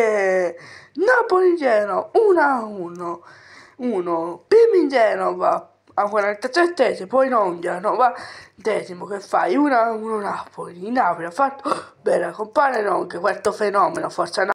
anche Napoli Genova 1 a 1 1 primo Genova a 47 poi non Genova decimo che fai 1 a 1 Napoli Napoli ha fatto oh, bene compare non che questo fenomeno forza